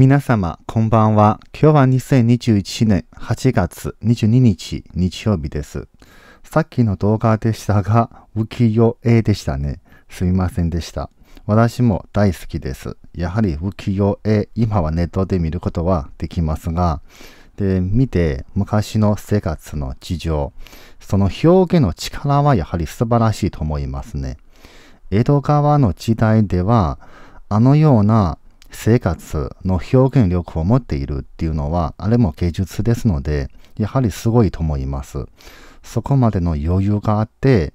皆様、こんばんは。今日は2021年8月22日日曜日です。さっきの動画でしたが、浮世絵でしたね。すみませんでした。私も大好きです。やはり浮世絵、今はネットで見ることはできますが、で、見て昔の生活の事情、その表現の力はやはり素晴らしいと思いますね。江戸川の時代では、あのような生活の表現力を持っているっていうのは、あれも芸術ですので、やはりすごいと思います。そこまでの余裕があって、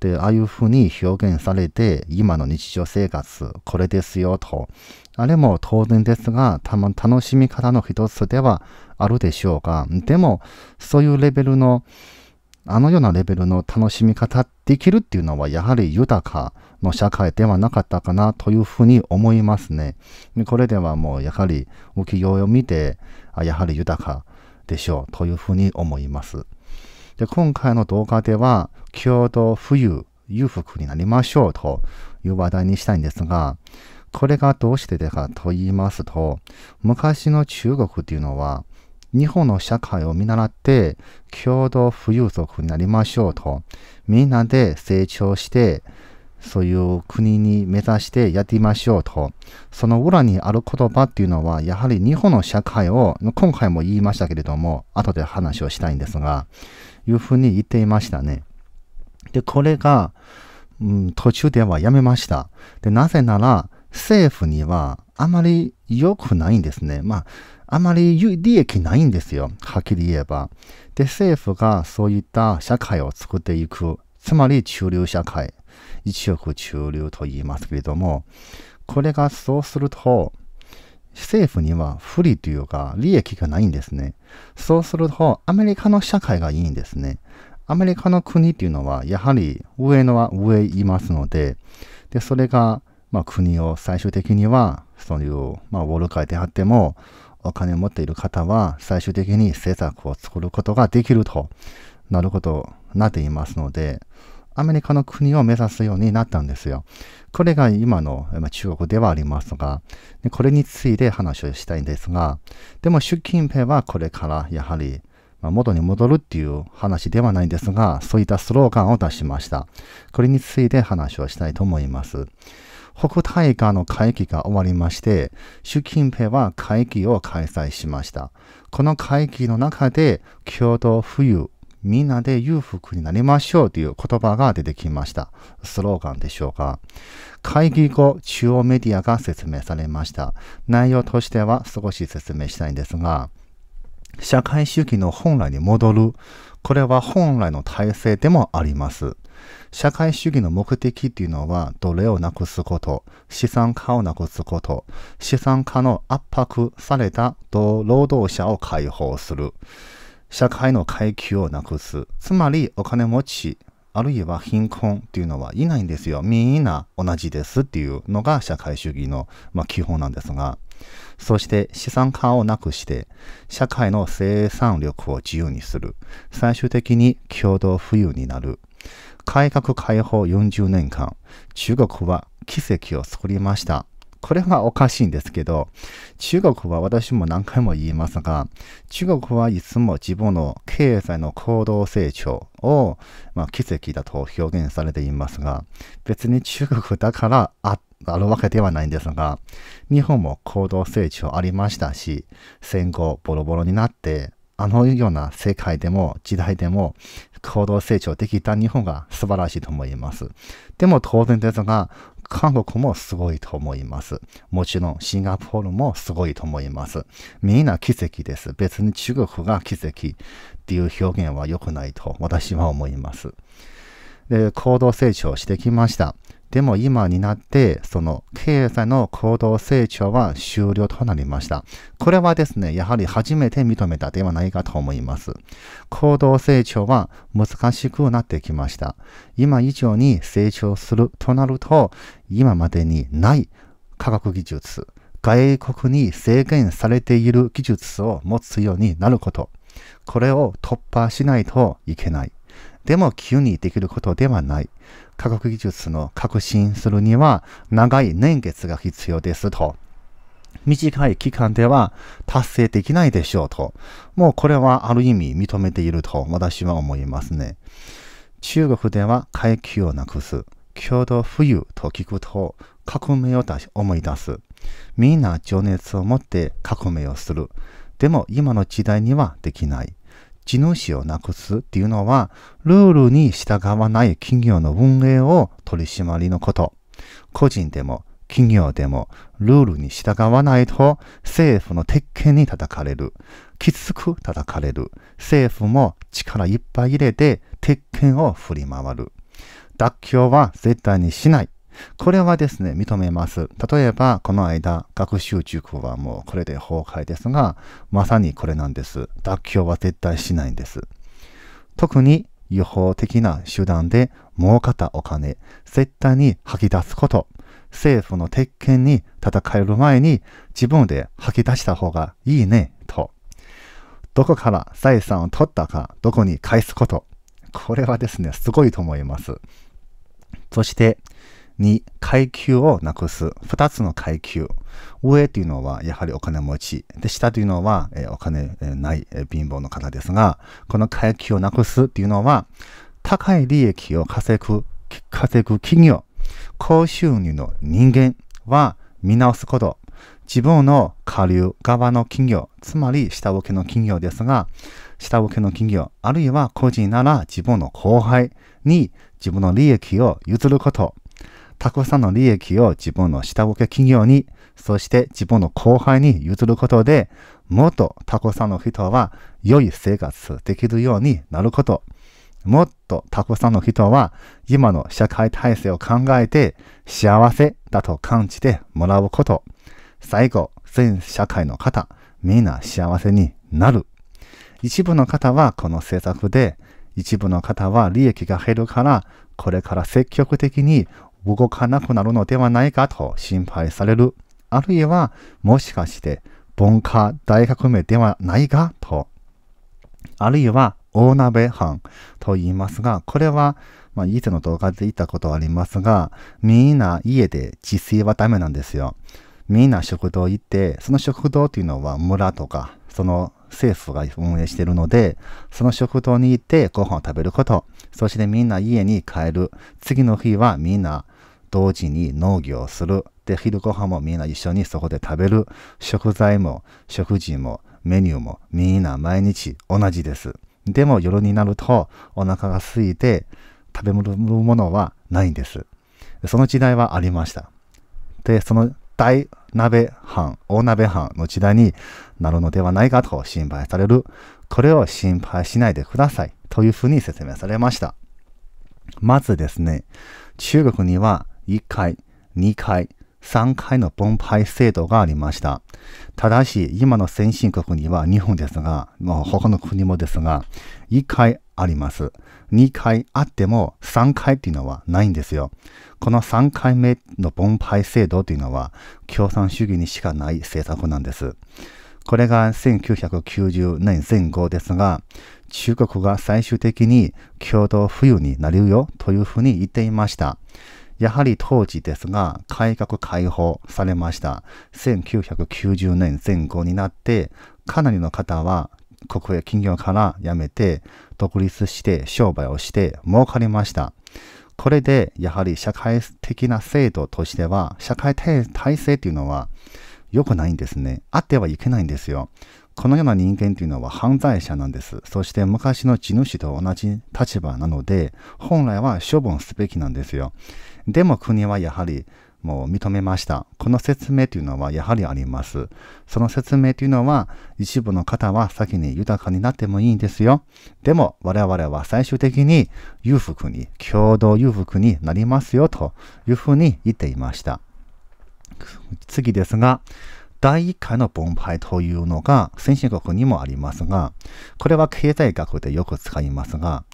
で、ああいうふうに表現されて、今の日常生活、これですよと。あれも当然ですが、たま、楽しみ方の一つではあるでしょうが、でも、そういうレベルの、あのようなレベルの楽しみ方できるっていうのは、やはり豊かの社会ではなかったかなというふうに思いますね。これではもうやはり浮世絵を見て、やはり豊かでしょうというふうに思います。で今回の動画では、京都冬裕福になりましょうという話題にしたいんですが、これがどうしてでかと言いますと、昔の中国っていうのは、日本の社会を見習って、共同富裕族になりましょうと、みんなで成長して、そういう国に目指してやってみましょうと。その裏にある言葉っていうのは、やはり日本の社会を、今回も言いましたけれども、後で話をしたいんですが、いうふうに言っていましたね。で、これが、うん、途中ではやめました。で、なぜなら、政府にはあまり良くないんですね。まあ、あまり利益ないんですよ。はっきり言えば。で、政府がそういった社会を作っていく。つまり中流社会。一億中流と言いますけれども、これがそうすると、政府には不利というか、利益がないんですね。そうすると、アメリカの社会がいいんですね。アメリカの国というのは、やはり上のは上いますので、で、それが、まあ、国を最終的には、そういう、まあ、ウォール街であっても、お金を持っている方は、最終的に政策を作ることができるとなることになっていますので、アメリカの国を目指すようになったんですよ。これが今の中国ではありますが、これについて話をしたいんですが、でも習近平はこれからやはり元に戻るっていう話ではないんですが、そういったスローガンを出しました。これについて話をしたいと思います。北大河の会議が終わりまして、習近平は会議を開催しました。この会議の中で、共同富裕みんなで裕福になりましょうという言葉が出てきました。スローガンでしょうか。会議後、中央メディアが説明されました。内容としては少し説明したいんですが、社会主義の本来に戻る。これは本来の体制でもあります。社会主義の目的というのは、奴隷をなくすこと、資産家をなくすこと、資産家の圧迫された労働者を解放する。社会の階級をなくす。つまり、お金持ち、あるいは貧困っていうのはいないんですよ。みんな同じですっていうのが社会主義の、まあ、基本なんですが、そして資産化をなくして、社会の生産力を自由にする。最終的に共同富裕になる。改革開放40年間、中国は奇跡を作りました。これはおかしいんですけど、中国は私も何回も言いますが、中国はいつも自分の経済の行動成長を、まあ、奇跡だと表現されていますが、別に中国だからああるわけではないんですが、日本も行動成長ありましたし、戦後ボロボロになって、あのような世界でも時代でも行動成長できた日本が素晴らしいと思います。でも当然ですが、韓国もすごいと思います。もちろんシンガポールもすごいと思います。みんな奇跡です。別に中国が奇跡っていう表現は良くないと私は思います。で、行動成長してきました。でも今になって、その経済の行動成長は終了となりました。これはですね、やはり初めて認めたではないかと思います。行動成長は難しくなってきました。今以上に成長するとなると、今までにない科学技術、外国に制限されている技術を持つようになること。これを突破しないといけない。でも急にできることではない。科学技術の革新するには長い年月が必要ですと。短い期間では達成できないでしょうと。もうこれはある意味認めていると私は思いますね。中国では階級をなくす。共同富裕と聞くと革命を思い出す。みんな情熱を持って革命をする。でも今の時代にはできない。地主をなくすっていうのは、ルールに従わない企業の運営を取り締まりのこと。個人でも企業でもルールに従わないと政府の鉄拳に叩かれる。きつく叩かれる。政府も力いっぱい入れて鉄拳を振り回る。妥協は絶対にしない。これはですね、認めます。例えば、この間、学習塾はもうこれで崩壊ですが、まさにこれなんです。妥協は絶対しないんです。特に、違法的な手段で儲かったお金、絶対に吐き出すこと。政府の鉄拳に戦える前に自分で吐き出した方がいいね、と。どこから財産を取ったか、どこに返すこと。これはですね、すごいと思います。そして、二階級をなくす。二つの階級。上というのはやはりお金持ち。で、下というのは、お金、ない、貧乏の方ですが、この階級をなくすというのは、高い利益を稼ぐ、稼ぐ企業、高収入の人間は見直すこと。自分の下流側の企業、つまり下請けの企業ですが、下請けの企業、あるいは個人なら自分の後輩に自分の利益を譲ること。たくさんの利益を自分の下請け企業に、そして自分の後輩に譲ることで、もっとたくさんの人は良い生活できるようになること。もっとたくさんの人は今の社会体制を考えて幸せだと感じてもらうこと。最後、全社会の方、みんな幸せになる。一部の方はこの政策で、一部の方は利益が減るから、これから積極的に動かなくなるのではないかと心配される。あるいは、もしかして、文化大革命ではないかと。あるいは、大鍋藩と言いますが、これは、まあ、以前の動画で言ったことありますが、みんな家で自炊はダメなんですよ。みんな食堂行って、その食堂というのは村とか、その政府が運営しているので、その食堂に行ってご飯を食べること、そしてみんな家に帰る。次の日はみんな同時に農業をする。で、昼ご飯もみんな一緒にそこで食べる。食材も食事もメニューもみんな毎日同じです。でも夜になるとお腹が空いて食べるものはないんです。その時代はありました。で、その大鍋藩、大鍋藩の時代になるのではないかと心配される。これを心配しないでくださいというふうに説明されました。まずですね、中国には1回、2回、3回の分配制度がありました。ただし、今の先進国には日本ですが、もう他の国もですが、1回あります。2回あっても3回っていうのはないんですよ。この3回目の分配制度というのは共産主義にしかない政策なんです。これが1990年前後ですが、中国が最終的に共同富裕になるよというふうに言っていました。やはり当時ですが、改革開放されました。1990年前後になって、かなりの方は国営企業から辞めて、独立して商売をして儲かりました。これで、やはり社会的な制度としては、社会体制というのは良くないんですね。あってはいけないんですよ。このような人間というのは犯罪者なんです。そして昔の地主と同じ立場なので、本来は処分すべきなんですよ。でも国はやはりもう認めました。この説明というのはやはりあります。その説明というのは、一部の方は先に豊かになってもいいんですよ。でも我々は最終的に裕福に、共同裕福になりますよというふうに言っていました。次ですが、第1回の分配というのが先進国にもありますが、これは経済学でよく使いますが、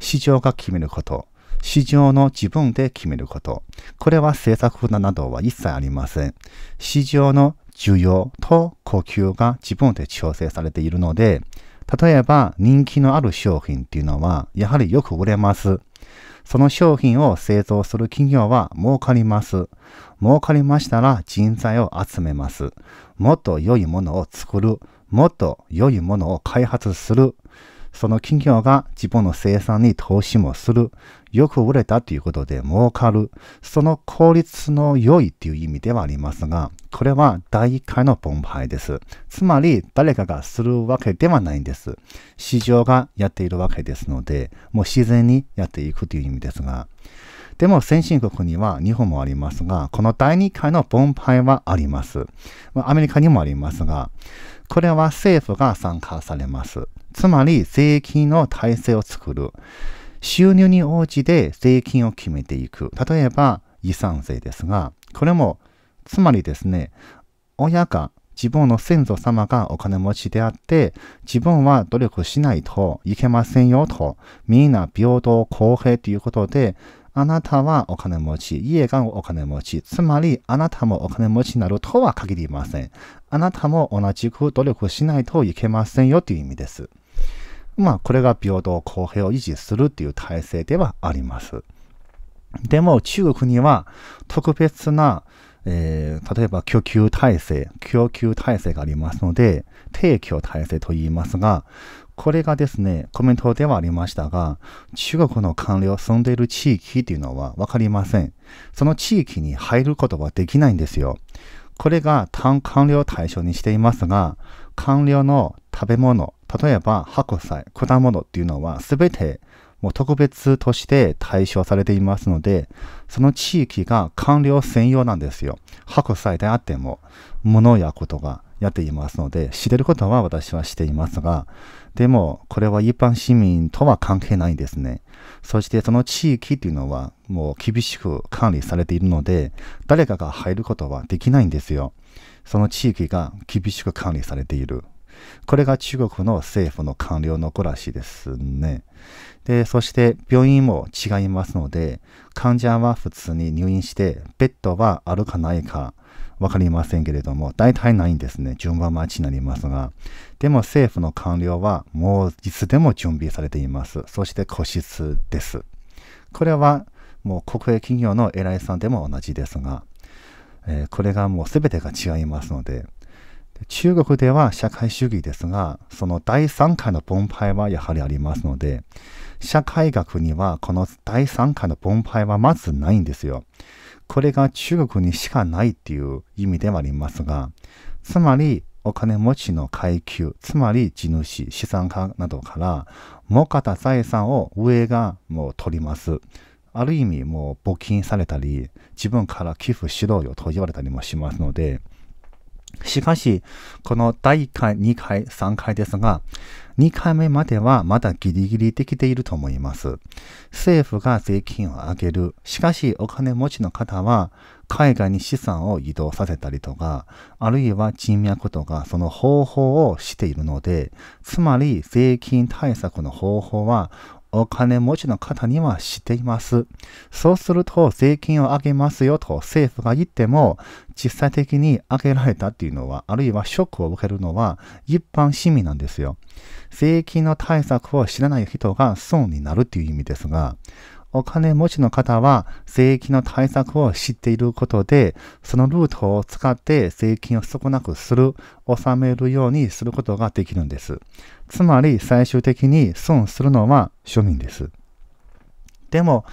市場が決めること、市場の自分で決めること、これは政策などは一切ありません。市場の需要と呼吸が自分で調整されているので、例えば人気のある商品っていうのはやはりよく売れます。その商品を製造する企業は儲かります。儲かりましたら人材を集めます。もっと良いものを作る。もっと良いものを開発する。その企業が自分の生産に投資もする。よく売れたということで儲かる。その効率の良いという意味ではありますが、これは第1回の分配です。つまり、誰かがするわけではないんです。市場がやっているわけですので、もう自然にやっていくという意味ですが。でも先進国には日本もありますが、この第2回の分配はあります。アメリカにもありますが、これは政府が参加されます。つまり、税金の体制を作る。収入に応じて税金を決めていく。例えば、遺産税ですが、これも、つまりですね、親が自分の先祖様がお金持ちであって、自分は努力しないといけませんよと、みんな平等公平ということで、あなたはお金持ち、家がお金持ち、つまりあなたもお金持ちになるとは限りません。あなたも同じく努力しないといけませんよという意味です。まあ、これが平等公平を維持するっていう体制ではあります。でも中国には特別な、えー、例えば供給体制、供給体制がありますので、提供体制と言いますが、これがですね、コメントではありましたが、中国の官僚住んでいる地域っていうのはわかりません。その地域に入ることはできないんですよ。これが単官僚対象にしていますが、官僚の食べ物、例えば白菜、果物っていうのは全てもう特別として対象されていますので、その地域が官僚専用なんですよ。白菜であっても、物やことがやっていますので、知れることは私はしていますが、でも、これは一般市民とは関係ないんですね。そして、その地域っていうのは、もう厳しく管理されているので、誰かが入ることはできないんですよ。その地域が厳しく管理されている。これが中国の政府の官僚の子らしいですね。で、そして病院も違いますので、患者は普通に入院して、ベッドはあるかないか分かりませんけれども、大体ないんですね。順番待ちになりますが。でも政府の官僚はもういつでも準備されています。そして個室です。これはもう国営企業の偉いさんでも同じですが、えー、これがもう全てが違いますので、中国では社会主義ですが、その第3回の分配はやはりありますので、社会学にはこの第3回の分配はまずないんですよ。これが中国にしかないっていう意味ではありますが、つまりお金持ちの階級、つまり地主、資産家などから儲かった財産を上がもう取ります。ある意味もう募金されたり、自分から寄付しろよと言われたりもしますので、しかし、この第1回、2回、3回ですが、2回目まではまだギリギリできていると思います。政府が税金を上げる。しかし、お金持ちの方は、海外に資産を移動させたりとか、あるいは人脈とか、その方法をしているので、つまり税金対策の方法は、お金持ちの方には知っています。そうすると税金を上げますよと政府が言っても、実際的に上げられたっていうのは、あるいはショックを受けるのは一般市民なんですよ。税金の対策を知らない人が損になるっていう意味ですが、お金持ちの方は税金の対策を知っていることで、そのルートを使って税金を少なくする、納めるようにすることができるんです。つまり最終的に損するのは庶民です。でも、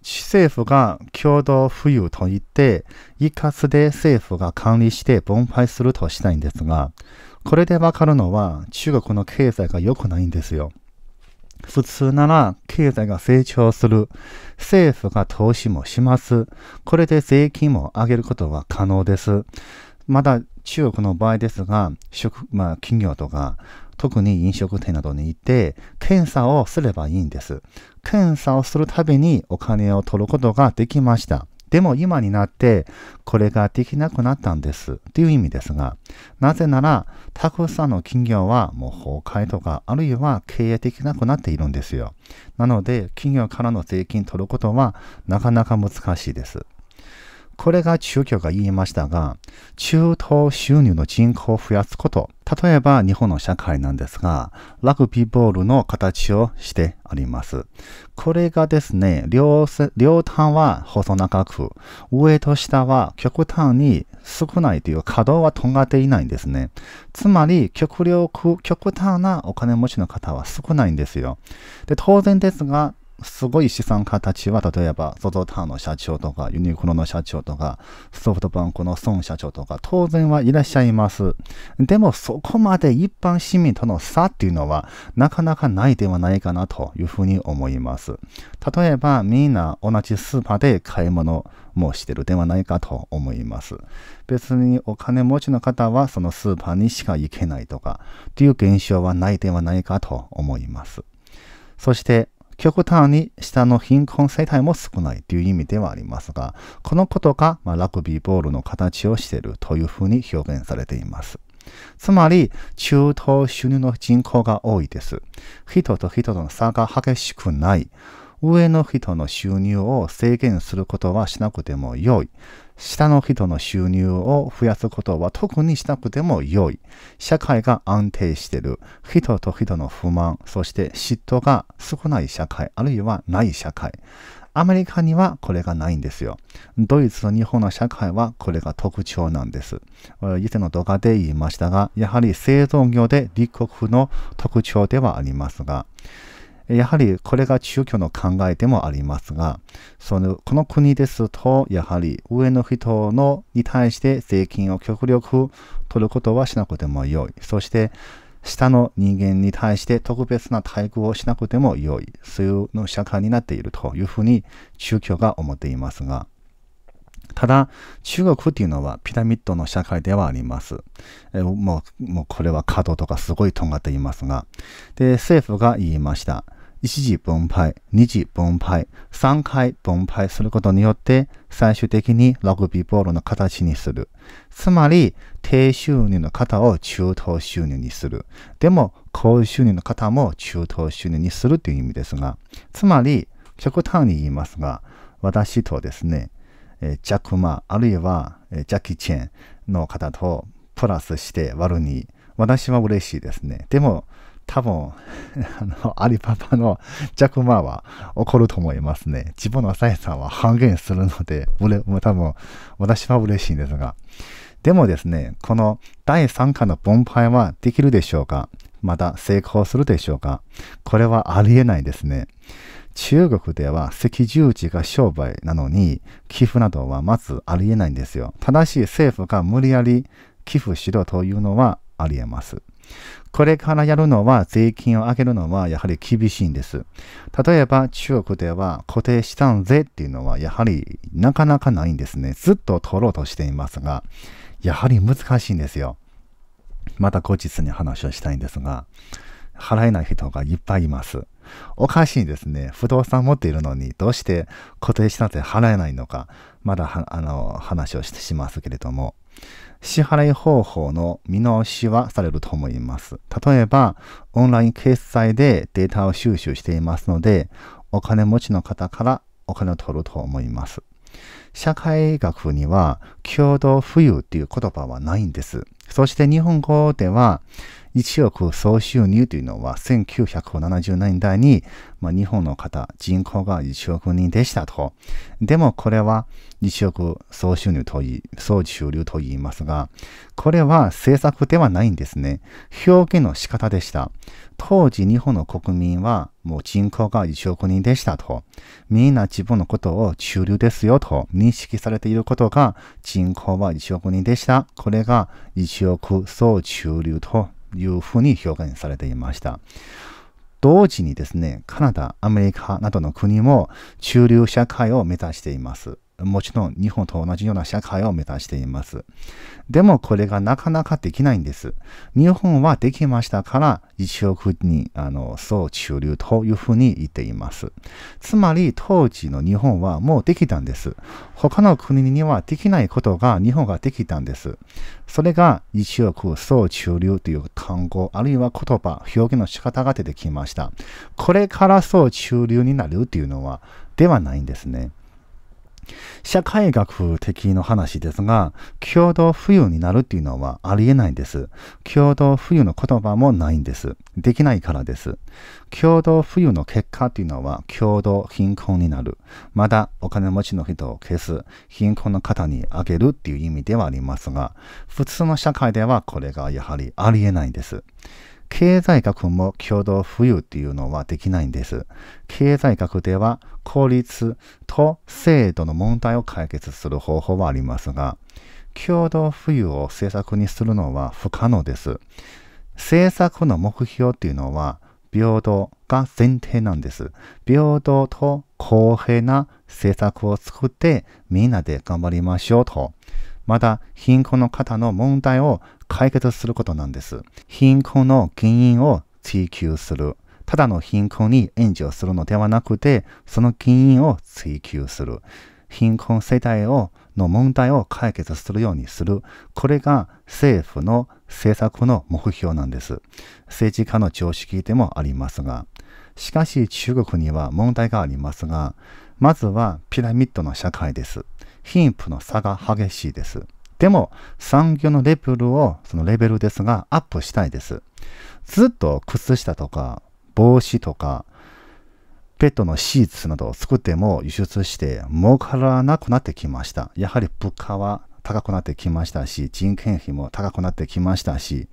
政府が共同富裕といって、一括で政府が管理して分配するとしたいんですが、これでわかるのは中国の経済が良くないんですよ。普通なら経済が成長する。政府が投資もします。これで税金も上げることは可能です。まだ中国の場合ですが、まあ、企業とか特に飲食店などに行って、検査をすればいいんです。検査をするたびにお金を取ることができました。でも今になってこれができなくなったんですっていう意味ですが、なぜならたくさんの企業はもう崩壊とかあるいは経営できなくなっているんですよ。なので企業からの税金取ることはなかなか難しいです。これが中共が言いましたが、中東収入の人口を増やすこと。例えば日本の社会なんですが、ラグビーボールの形をしてあります。これがですね、両両端は細長く、上と下は極端に少ないという稼働はとがっていないんですね。つまり、極力、極端なお金持ちの方は少ないんですよ。で、当然ですが、すごい資産家たちは、例えば、ゾゾタンの社長とか、ユニクロの社長とか、ソフトバンクの孫社長とか、当然はいらっしゃいます。でも、そこまで一般市民との差っていうのは、なかなかないではないかなというふうに思います。例えば、みんな同じスーパーで買い物もしてるではないかと思います。別にお金持ちの方は、そのスーパーにしか行けないとか、という現象はないではないかと思います。そして、極端に下の貧困世帯も少ないという意味ではありますが、このことが、まあ、ラグビーボールの形をしているというふうに表現されています。つまり、中東収入の人口が多いです。人と人との差が激しくない。上の人の収入を制限することはしなくても良い。下の人の収入を増やすことは特にしなくても良い。社会が安定している。人と人の不満、そして嫉妬が少ない社会、あるいはない社会。アメリカにはこれがないんですよ。ドイツと日本の社会はこれが特徴なんです。以前の動画で言いましたが、やはり製造業で立国の特徴ではありますが、やはりこれが宗教の考えでもありますが、そのこの国ですと、やはり上の人のに対して税金を極力取ることはしなくてもよい。そして、下の人間に対して特別な待遇をしなくてもよい。そういうの社会になっているというふうに宗教が思っていますが、ただ、中国っていうのはピラミッドの社会ではあります。えもう、もうこれは角とかすごい尖っていますが、で、政府が言いました。一次分配、二次分配、三回分配することによって最終的にラグビーボールの形にする。つまり、低収入の方を中等収入にする。でも、高収入の方も中等収入にするという意味ですが、つまり、極端に言いますが、私とですね、えジャックマあるいは、えジャッキー・チェンの方とプラスして割るに、私は嬉しいですね。でも、多分、あの、アリパパのジャックマーは怒ると思いますね。自分の財産は半減するので、俺も多分、私は嬉しいんですが。でもですね、この第3課の分配はできるでしょうかまた成功するでしょうかこれはありえないですね。中国では赤十字が商売なのに寄付などはまずありえないんですよ。ただし政府が無理やり寄付しろというのはありえます。これからやるのは、税金を上げるのはやはり厳しいんです。例えば中国では固定資産税っていうのはやはりなかなかないんですね。ずっと取ろうとしていますが、やはり難しいんですよ。また後日に話をしたいんですが、払えない人がいっぱいいます。おかしいですね。不動産持っているのに、どうして固定資産税払えないのか、まだあの話をしてしますけれども。支払い方法の見直しはされると思います。例えば、オンライン決済でデータを収集していますので、お金持ちの方からお金を取ると思います。社会学には共同富裕っていう言葉はないんです。そして日本語では1億総収入というのは1970年代に、まあ、日本の方、人口が1億人でしたと。でもこれは1億総収入といい、総収入と言いますが、これは政策ではないんですね。表現の仕方でした。当時日本の国民はもう人口が1億人でしたと。みんな自分のことを中流ですよと認識されていることが人口は1億人でした。これが1億総中流というふうに表現されていました。同時にですね、カナダ、アメリカなどの国も中流社会を目指しています。もちろん日本と同じような社会を目指しています。でもこれがなかなかできないんです。日本はできましたから1億人あの総中流というふうに言っています。つまり当時の日本はもうできたんです。他の国にはできないことが日本ができたんです。それが1億総中流という単語あるいは言葉、表現の仕方が出てきました。これから総中流になるというのはではないんですね。社会学的の話ですが、共同富裕になるっていうのはありえないんです。共同富裕の言葉もないんです。できないからです。共同富裕の結果っていうのは共同貧困になる。まだお金持ちの人を消す、貧困の方にあげるっていう意味ではありますが、普通の社会ではこれがやはりありえないんです。経済学も共同富裕っていうのはできないんです。経済学では効率と制度の問題を解決する方法はありますが、共同富裕を政策にするのは不可能です。政策の目標っていうのは平等が前提なんです。平等と公平な政策を作ってみんなで頑張りましょうと。また貧困の方の問題を解決することなんです。貧困の原因を追求する。ただの貧困に援助するのではなくて、その原因を追求する。貧困世代をの問題を解決するようにする。これが政府の政策の目標なんです。政治家の常識でもありますが。しかし中国には問題がありますが、まずはピラミッドの社会です。貧富の差が激しいです。でも、産業のレベルを、そのレベルですが、アップしたいです。ずっと靴下とか、帽子とか、ペットのシーツなどを作っても輸出して儲からなくなってきました。やはり物価は高くなってきましたし、人件費も高くなってきましたし、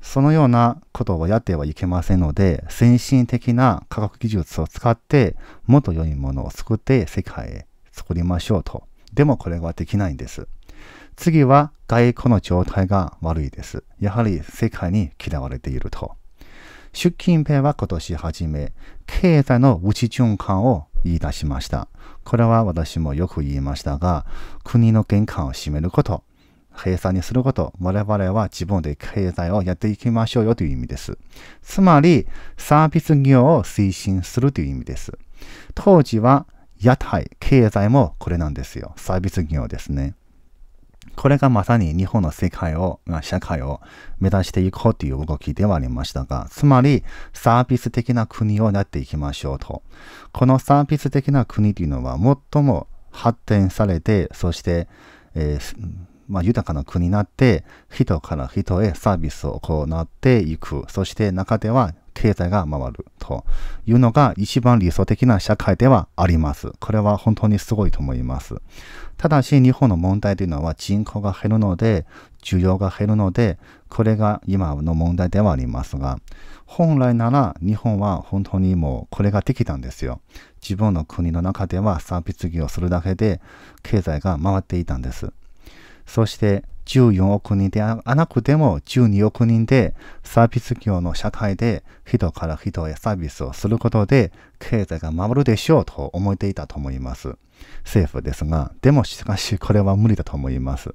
そのようなことをやってはいけませんので、先進的な科学技術を使って、もっと良いものを作って世界へ作りましょうと。でもこれはできないんです。次は外交の状態が悪いです。やはり世界に嫌われていると。習近平は今年初め、経済の内循環を言い出しました。これは私もよく言いましたが、国の玄関を閉めること、閉鎖にすること、我々は自分で経済をやっていきましょうよという意味です。つまり、サービス業を推進するという意味です。当時は、屋台、経済もこれなんですよ。サービス業ですね。これがまさに日本の世界を、社会を目指していこうという動きではありましたが、つまりサービス的な国をやっていきましょうと。このサービス的な国というのは最も発展されて、そして、えーまあ、豊かな国になって、人から人へサービスを行っていく。そして中では経済が回るというのが一番理想的な社会ではあります。これは本当にすごいと思います。ただし日本の問題というのは人口が減るので、需要が減るので、これが今の問題ではありますが、本来なら日本は本当にもうこれができたんですよ。自分の国の中ではサービス業をするだけで経済が回っていたんです。そして14億人ではなくても12億人でサービス業の社会で人から人へサービスをすることで経済が守るでしょうと思っていたと思います。政府ですが、でもしかしこれは無理だと思います。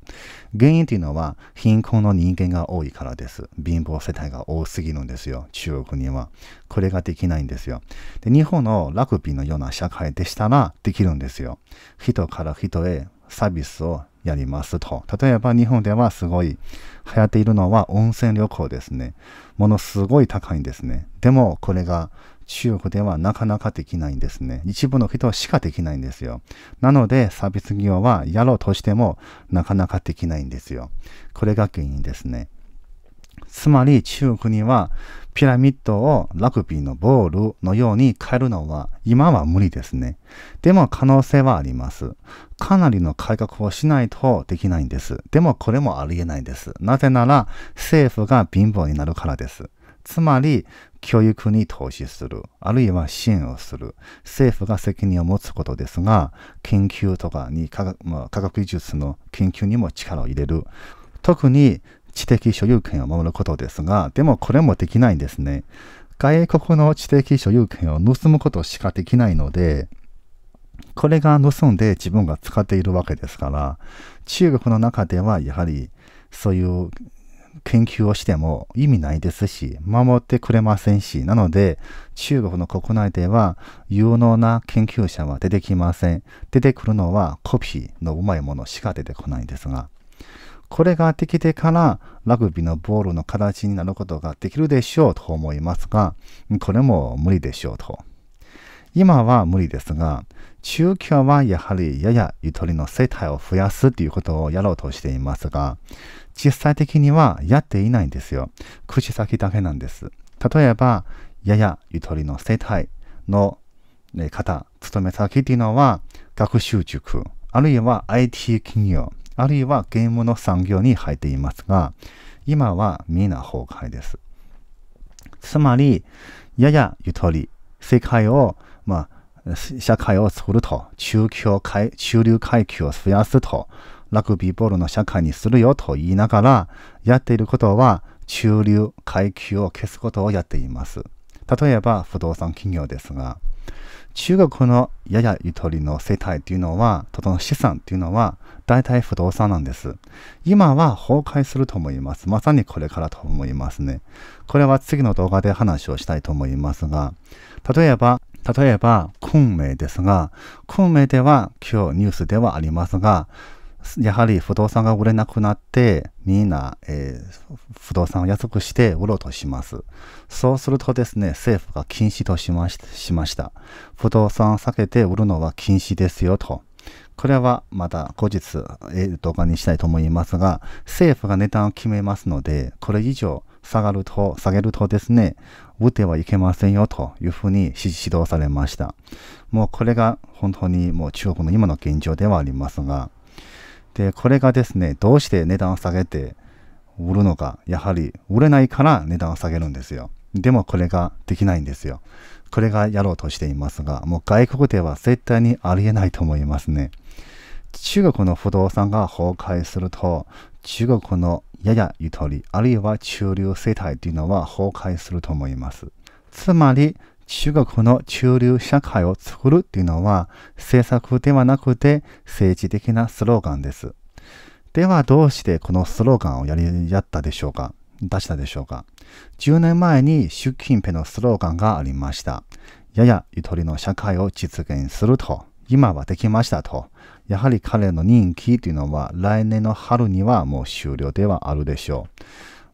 原因というのは貧困の人間が多いからです。貧乏世帯が多すぎるんですよ。中国には。これができないんですよ。で日本のラグビーのような社会でしたらできるんですよ。人から人へサービスをやりますと。例えば日本ではすごい流行っているのは温泉旅行ですね。ものすごい高いんですね。でもこれが中国ではなかなかできないんですね。一部の人しかできないんですよ。なのでサービス業はやろうとしてもなかなかできないんですよ。これが原因ですね。つまり中国にはピラミッドをラグビーのボールのように変えるのは今は無理ですね。でも可能性はあります。かなりの改革をしないとできないんです。でもこれもありえないです。なぜなら政府が貧乏になるからです。つまり、教育に投資する、あるいは支援をする、政府が責任を持つことですが、研究とかに科学、まあ、科学技術の研究にも力を入れる。特に知的所有権を守ることですが、でもこれもできないんですね。外国の知的所有権を盗むことしかできないので、これが盗んで自分が使っているわけですから、中国の中ではやはりそういう研究をしても意味ないですし、守ってくれませんし、なので中国の国内では有能な研究者は出てきません。出てくるのはコピーのうまいものしか出てこないんですが。これができてからラグビーのボールの形になることができるでしょうと思いますが、これも無理でしょうと。今は無理ですが、中期はやはりややゆとりの世帯を増やすということをやろうとしていますが、実際的にはやっていないんですよ。口先だけなんです。例えば、ややゆとりの世帯の方、勤め先というのは学習塾、あるいは IT 企業、あるいはゲームの産業に入っていますが、今は皆崩壊です。つまり、ややゆとり、世界を、まあ、社会を作ると、中級階、中流階級を増やすと、ラグビーボールの社会にするよと言いながら、やっていることは中流階級を消すことをやっています。例えば不動産企業ですが、中国のややゆとりの世帯というのは、との資産というのは、大体不動産なんです。今は崩壊すると思います。まさにこれからと思いますね。これは次の動画で話をしたいと思いますが、例えば、例えば、昆明ですが、昆明では今日ニュースではありますが、やはり不動産が売れなくなって、みんな、えー、不動産を安くして売ろうとします。そうするとですね、政府が禁止としました。不動産を避けて売るのは禁止ですよと。これはまた後日、えー、動画にしたいと思いますが、政府が値段を決めますので、これ以上下がると、下げるとですね、打てはいけませんよというふうに指導されました。もうこれが本当にもう中国の今の現状ではありますが、で、これがですね、どうして値段を下げて売るのか、やはり売れないから値段を下げるんですよ。でもこれができないんですよ。これがやろうとしていますが、もう外国では絶対にありえないと思いますね。中国の不動産が崩壊すると、中国のややゆとり、あるいは中流世帯というのは崩壊すると思います。つまり、中国の中流社会を作るというのは政策ではなくて政治的なスローガンです。ではどうしてこのスローガンをやりやったでしょうか出したでしょうか ?10 年前に習近平のスローガンがありました。ややゆとりの社会を実現すると。今はできましたと。やはり彼の任期というのは来年の春にはもう終了ではあるでしょ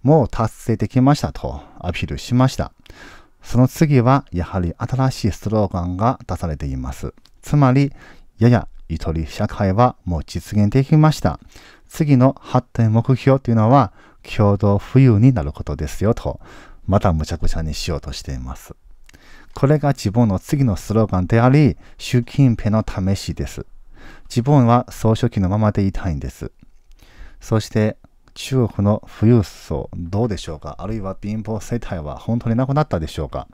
う。もう達成できましたとアピールしました。その次はやはり新しいスローガンが出されています。つまり、ややゆとり社会はもう実現できました。次の発展目標というのは共同富裕になることですよと、またむちゃくちゃにしようとしています。これが自分の次のスローガンであり、習近平の試しです。自分は総書記のままでいたいんです。そして、中国の富裕層どうでしょうかあるいは貧乏世帯は本当になくなったでしょうか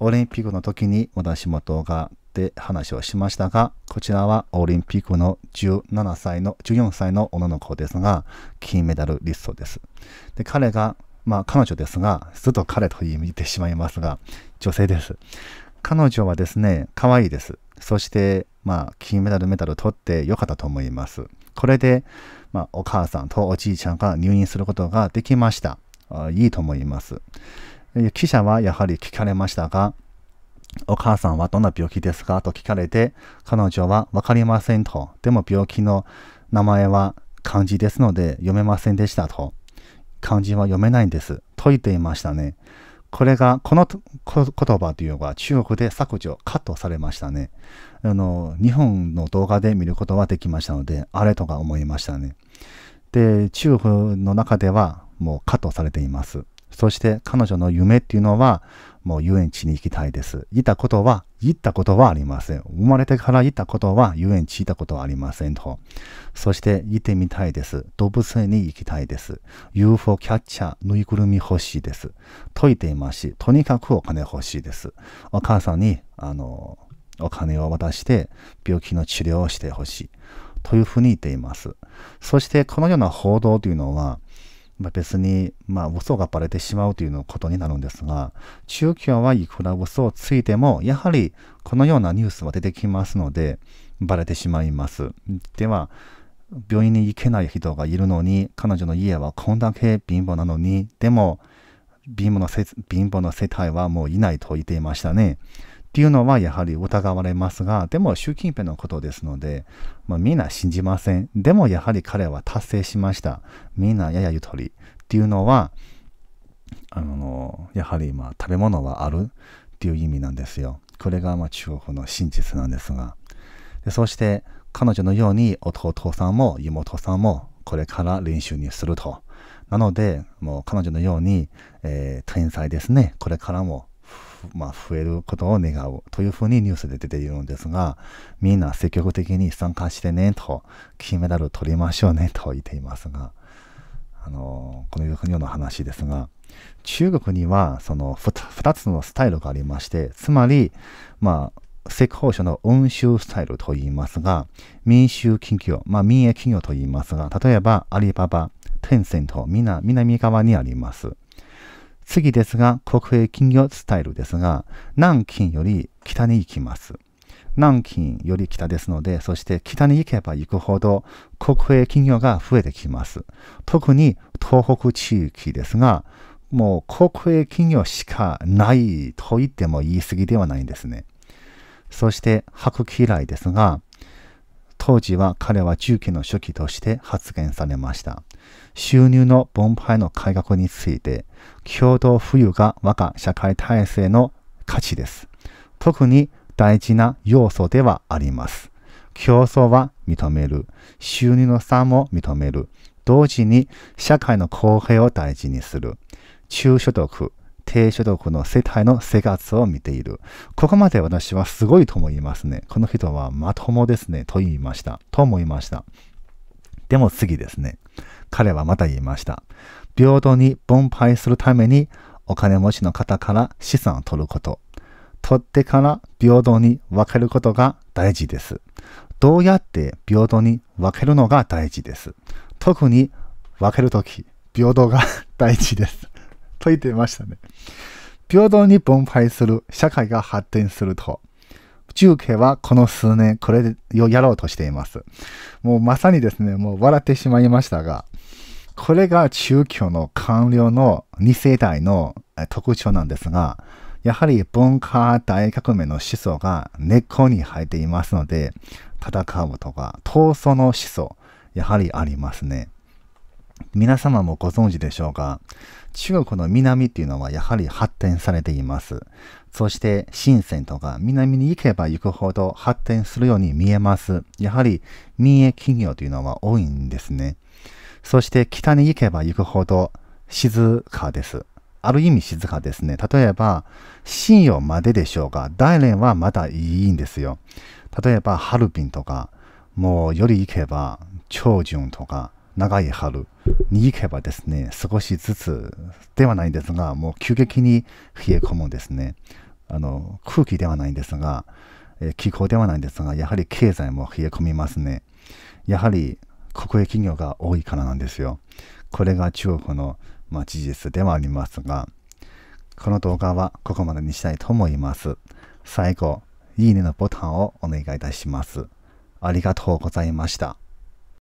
オリンピックの時に私も動画で話をしましたが、こちらはオリンピックの17歳の、14歳の女の子ですが、金メダルリストです。で、彼が、まあ彼女ですが、ずっと彼と言ってしまいますが、女性です。彼女はですね、可愛いです。そして、まあ、金メダル、メダル取ってよかったと思います。これで、まあ、お母さんとおじいちゃんが入院することができました。あいいと思います。記者はやはり聞かれましたが、お母さんはどんな病気ですかと聞かれて、彼女はわかりませんと。でも病気の名前は漢字ですので読めませんでしたと。漢字は読めないんです。と言っていましたね。これが、この言葉というのが中国で削除、カットされましたね。あの、日本の動画で見ることはできましたので、あれとか思いましたね。で、中国の中ではもうカットされています。そして彼女の夢っていうのは、もう遊園地に行きたいです。行ったことは、行ったことはありません。生まれてから行ったことは、遊園地行ったことはありませんと。そして、行ってみたいです。動物園に行きたいです。UFO キャッチャー、ぬいぐるみ欲しいです。解いていますし、とにかくお金欲しいです。お母さんに、あの、お金を渡して、病気の治療をしてほしい。というふうに言っています。そして、このような報道というのは、まあ、別に、まあ、嘘がバレてしまうというのことになるんですが、中教はいくら嘘をついても、やはりこのようなニュースは出てきますので、バレてしまいます。では、病院に行けない人がいるのに、彼女の家はこんだけ貧乏なのに、でも、貧乏の世帯はもういないと言っていましたね。っていうのはやはり疑われますが、でも習近平のことですので、まあ、みんな信じません。でもやはり彼は達成しました。みんなややゆとりっていうのは、あのやはりまあ食べ物はあるっていう意味なんですよ。これがまあ中国の真実なんですが。でそして彼女のように弟さんも妹さんもこれから練習にすると。なので、もう彼女のように、えー、天才ですね。これからもまあ、増えることを願うというふうにニュースで出ているのですが、みんな積極的に参加してねと、金メダル取りましょうねと言っていますが、あのこのようの話ですが、中国にはその 2, つのスタイルがありまして、つまり、まあ、石膏の温州スタイルと言いますが、民衆企業、まあ、民営企業と言いますが、例えばアリババ、テンセント、南側にあります。次ですが、国営企業スタイルですが、南京より北に行きます。南京より北ですので、そして北に行けば行くほど国営企業が増えてきます。特に東北地域ですが、もう国営企業しかないと言っても言い過ぎではないんですね。そして白木以来ですが、当時は彼は中期の初期として発言されました。収入の分配の改革について、共同富裕が我が社会体制の価値です。特に大事な要素ではあります。競争は認める。収入の差も認める。同時に社会の公平を大事にする。中所得、低所得の世帯の生活を見ている。ここまで私はすごいと思いますね。この人はまともですね。と言いました。と思いました。でも次ですね。彼はまた言いました。平等に分配するためにお金持ちの方から資産を取ること。取ってから平等に分けることが大事です。どうやって平等に分けるのが大事です。特に分けるとき、平等が大事ですと言ってましたね。平等に分配する社会が発展すると、中継はこの数年これをやろうとしています。もうまさにですね、もう笑ってしまいましたが、これが中共の官僚の2世代の特徴なんですが、やはり文化大革命の思想が根っこに入っていますので、戦うとか、闘争の思想、やはりありますね。皆様もご存知でしょうか中国の南っていうのはやはり発展されています。そして、深圳とか南に行けば行くほど発展するように見えます。やはり民営企業というのは多いんですね。そして北に行けば行くほど静かです。ある意味静かですね。例えば、深夜まででしょうが、大連はまだいいんですよ。例えば、ハルピンとか、もうより行けば、長順とか、長い春に行けばですね、少しずつではないんですが、もう急激に冷え込むんですね。あの空気ではないんですが、気候ではないんですが、やはり経済も冷え込みますね。やはり国営企業が多いからなんですよ。これが中国の、まあ、事実ではありますが、この動画はここまでにしたいと思います。最後、いいねのボタンをお願いいたします。ありがとうございました。